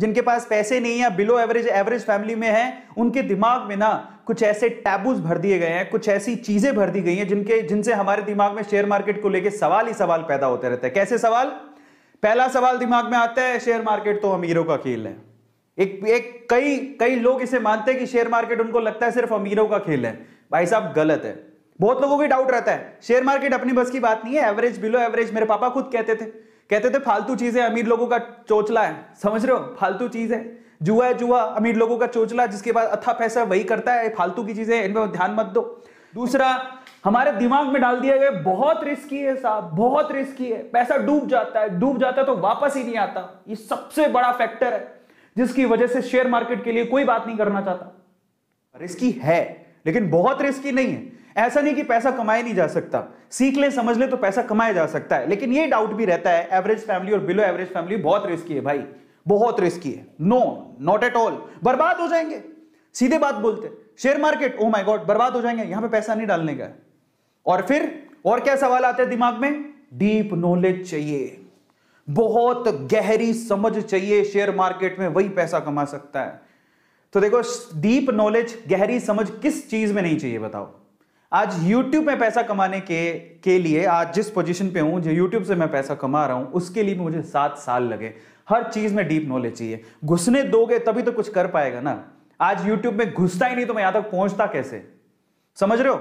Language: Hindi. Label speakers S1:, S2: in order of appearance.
S1: जिनके पास पैसे नहीं है बिलो एवरेज एवरेज फैमिली में है उनके दिमाग में ना कुछ ऐसे टैबूज भर दिए गए हैं कुछ ऐसी चीजें भर दी गई हैं जिनके जिनसे हमारे दिमाग में शेयर मार्केट को लेकर सवाल ही सवाल पैदा होते रहते हैं कैसे सवाल पहला सवाल दिमाग में आता है शेयर मार्केट तो अमीरों का खेल है एक एक कई कई लोग इसे मानते हैं कि शेयर मार्केट उनको लगता है सिर्फ अमीरों का खेल है भाई साहब गलत है बहुत लोगों को डाउट रहता है शेयर मार्केट अपनी बस की बात नहीं है एवरेज बिलो एवरेज मेरे पापा खुद कहते थे कहते थे फालतू चीज है अमीर लोगों का चोचला है समझ रहे हो फालतू चीज है जुआ है जुआ अमीर लोगों का चोचला जिसके बाद अथा पैसा वही करता है फालतू की चीजें इनमें ध्यान मत दो दूसरा हमारे दिमाग में डाल दिया गया बहुत रिस्की है साहब बहुत रिस्की है पैसा डूब जाता है डूब जाता है तो वापस ही नहीं आता ये सबसे बड़ा फैक्टर है जिसकी वजह से शेयर मार्केट के लिए कोई बात नहीं करना चाहता रिस्की है लेकिन बहुत रिस्की नहीं है ऐसा नहीं कि पैसा कमाया नहीं जा सकता सीख ले समझ ले तो पैसा कमाया जा सकता है लेकिन ये डाउट भी रहता है एवरेज फैमिली और बिलो एवरेज फैमिली बहुत रिस्की है भाई बहुत रिस्की है नो नॉट एट ऑल बर्बाद हो जाएंगे सीधे बात बोलते share market oh my god बर्बाद हो जाएंगे यहां पर पैसा नहीं डालने का और फिर और क्या सवाल आते हैं दिमाग में डीप नॉलेज चाहिए बहुत गहरी समझ चाहिए शेयर मार्केट में वही पैसा कमा सकता है तो देखो डीप नॉलेज गहरी समझ किस चीज में नहीं चाहिए बताओ आज YouTube में पैसा कमाने के के लिए आज जिस पोजीशन पे हूँ जो YouTube से मैं पैसा कमा रहा हूँ उसके लिए मुझे सात साल लगे हर चीज़ में डीप नॉलेज चाहिए घुसने दोगे तभी तो कुछ कर पाएगा ना आज YouTube में घुसता ही नहीं तो मैं यहाँ तक पहुँचता कैसे समझ रहे हो